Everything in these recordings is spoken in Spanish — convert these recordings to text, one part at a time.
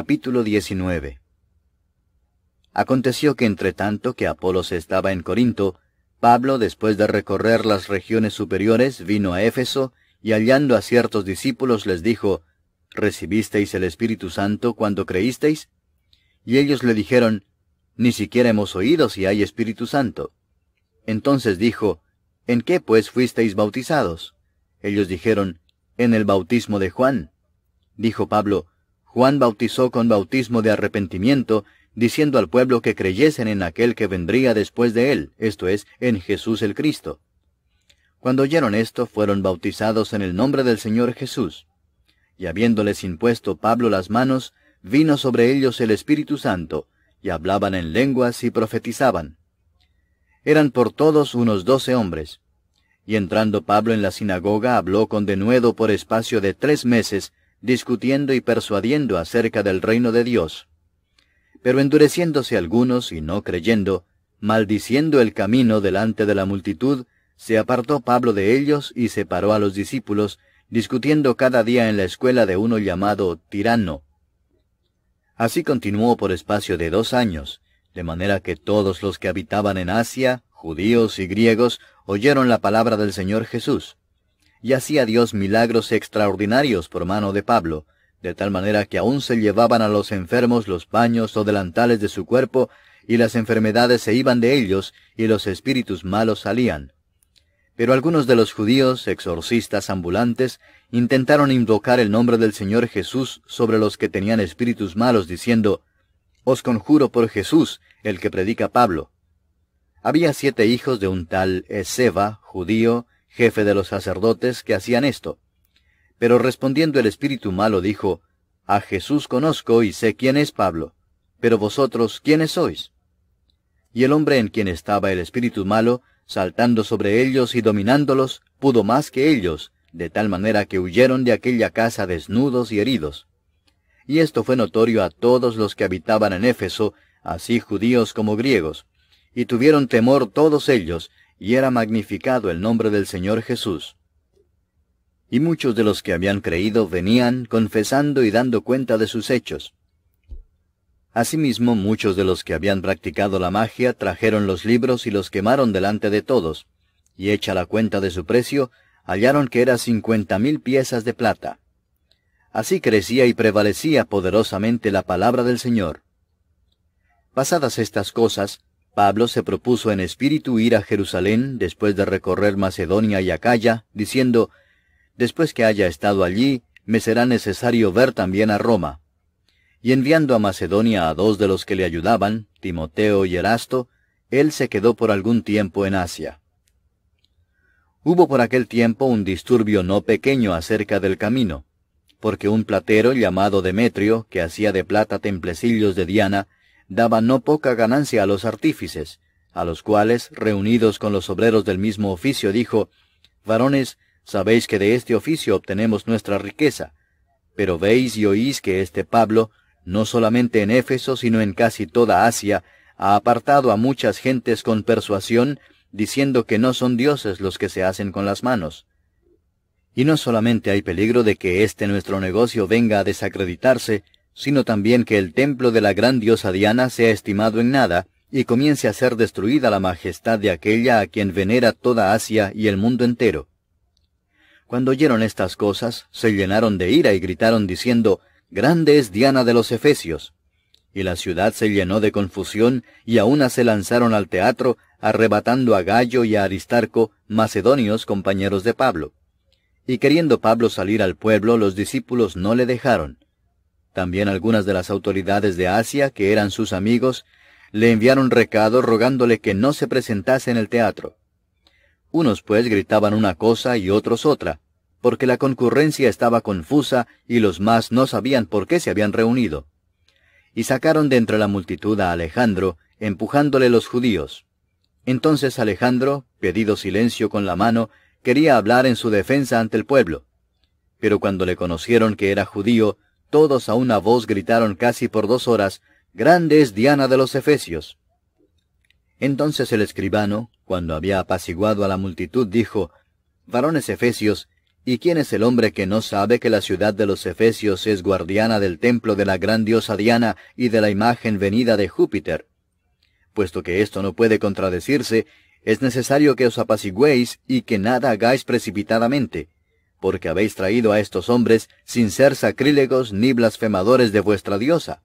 Capítulo 19 Aconteció que entre tanto que Apolo se estaba en Corinto, Pablo, después de recorrer las regiones superiores, vino a Éfeso, y hallando a ciertos discípulos les dijo, ¿Recibisteis el Espíritu Santo cuando creísteis? Y ellos le dijeron, Ni siquiera hemos oído si hay Espíritu Santo. Entonces dijo, ¿En qué pues fuisteis bautizados? Ellos dijeron, En el bautismo de Juan. Dijo Pablo, Juan bautizó con bautismo de arrepentimiento, diciendo al pueblo que creyesen en aquel que vendría después de él, esto es, en Jesús el Cristo. Cuando oyeron esto, fueron bautizados en el nombre del Señor Jesús. Y habiéndoles impuesto Pablo las manos, vino sobre ellos el Espíritu Santo, y hablaban en lenguas y profetizaban. Eran por todos unos doce hombres. Y entrando Pablo en la sinagoga habló con denuedo por espacio de tres meses, discutiendo y persuadiendo acerca del reino de Dios. Pero endureciéndose algunos y no creyendo, maldiciendo el camino delante de la multitud, se apartó Pablo de ellos y separó a los discípulos, discutiendo cada día en la escuela de uno llamado Tirano. Así continuó por espacio de dos años, de manera que todos los que habitaban en Asia, judíos y griegos, oyeron la palabra del Señor Jesús y hacía Dios milagros extraordinarios por mano de Pablo, de tal manera que aún se llevaban a los enfermos los paños o delantales de su cuerpo, y las enfermedades se iban de ellos, y los espíritus malos salían. Pero algunos de los judíos, exorcistas ambulantes, intentaron invocar el nombre del Señor Jesús sobre los que tenían espíritus malos, diciendo, Os conjuro por Jesús, el que predica Pablo. Había siete hijos de un tal Ezeba, judío, jefe de los sacerdotes, que hacían esto. Pero respondiendo el espíritu malo dijo, A Jesús conozco y sé quién es Pablo, pero vosotros quiénes sois? Y el hombre en quien estaba el espíritu malo, saltando sobre ellos y dominándolos, pudo más que ellos, de tal manera que huyeron de aquella casa desnudos y heridos. Y esto fue notorio a todos los que habitaban en Éfeso, así judíos como griegos, y tuvieron temor todos ellos, y era magnificado el nombre del Señor Jesús. Y muchos de los que habían creído venían confesando y dando cuenta de sus hechos. Asimismo, muchos de los que habían practicado la magia trajeron los libros y los quemaron delante de todos, y hecha la cuenta de su precio, hallaron que era cincuenta mil piezas de plata. Así crecía y prevalecía poderosamente la palabra del Señor. Pasadas estas cosas, Pablo se propuso en espíritu ir a Jerusalén después de recorrer Macedonia y Acaya, diciendo, Después que haya estado allí, me será necesario ver también a Roma. Y enviando a Macedonia a dos de los que le ayudaban, Timoteo y Erasto, él se quedó por algún tiempo en Asia. Hubo por aquel tiempo un disturbio no pequeño acerca del camino, porque un platero llamado Demetrio, que hacía de plata templecillos de Diana, daba no poca ganancia a los artífices, a los cuales, reunidos con los obreros del mismo oficio, dijo, Varones, sabéis que de este oficio obtenemos nuestra riqueza, pero veis y oís que este Pablo, no solamente en Éfeso, sino en casi toda Asia, ha apartado a muchas gentes con persuasión, diciendo que no son dioses los que se hacen con las manos. Y no solamente hay peligro de que este nuestro negocio venga a desacreditarse, sino también que el templo de la gran diosa Diana sea estimado en nada, y comience a ser destruida la majestad de aquella a quien venera toda Asia y el mundo entero. Cuando oyeron estas cosas, se llenaron de ira y gritaron diciendo, Grande es Diana de los Efesios. Y la ciudad se llenó de confusión, y una se lanzaron al teatro, arrebatando a Gallo y a Aristarco, macedonios compañeros de Pablo. Y queriendo Pablo salir al pueblo, los discípulos no le dejaron también algunas de las autoridades de Asia, que eran sus amigos, le enviaron recado rogándole que no se presentase en el teatro. Unos pues gritaban una cosa y otros otra, porque la concurrencia estaba confusa y los más no sabían por qué se habían reunido. Y sacaron de entre la multitud a Alejandro, empujándole los judíos. Entonces Alejandro, pedido silencio con la mano, quería hablar en su defensa ante el pueblo. Pero cuando le conocieron que era judío, todos a una voz gritaron casi por dos horas, Grande es Diana de los Efesios. Entonces el escribano, cuando había apaciguado a la multitud, dijo, Varones Efesios, ¿y quién es el hombre que no sabe que la ciudad de los Efesios es guardiana del templo de la gran diosa Diana y de la imagen venida de Júpiter? Puesto que esto no puede contradecirse, es necesario que os apacigüéis y que nada hagáis precipitadamente porque habéis traído a estos hombres sin ser sacrílegos ni blasfemadores de vuestra diosa.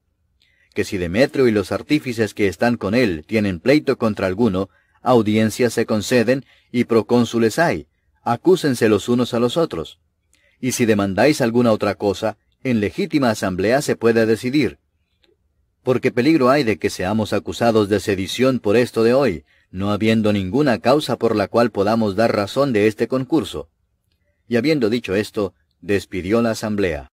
Que si Demetrio y los artífices que están con él tienen pleito contra alguno, audiencias se conceden y procónsules hay, acúsense los unos a los otros. Y si demandáis alguna otra cosa, en legítima asamblea se puede decidir. Porque peligro hay de que seamos acusados de sedición por esto de hoy, no habiendo ninguna causa por la cual podamos dar razón de este concurso y habiendo dicho esto, despidió la asamblea.